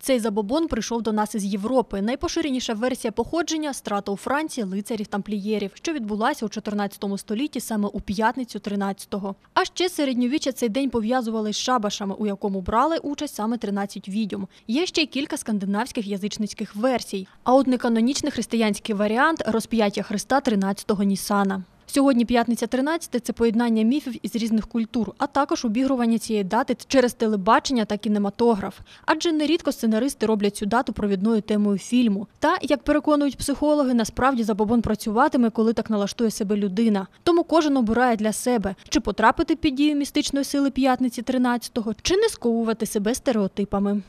Цей забобон прийшов до нас із Європи. Найпоширеніша версія походження страта у Франції лицарів тамплієрів, що відбулася у 14 столітті саме у п'ятницю 13-го. А ще середньовіччя цей день пов'язували з шабашами, у якому брали участь саме 13 відьом. Є ще й кілька скандинавських язичницьких версій. А от неканонічний християнський варіант розп'яття Христа 13-го Нісана. Сьогодні п'ятниця 13 – це поєднання міфів із різних культур, а також обігрування цієї дати через телебачення та кінематограф. Адже нерідко сценаристи роблять цю дату провідною темою фільму. Та, як переконують психологи, насправді забобон працюватиме, коли так налаштує себе людина. Тому кожен обирає для себе чи потрапити під дію містичної сили п'ятниці 13-го, чи не сковувати себе стереотипами.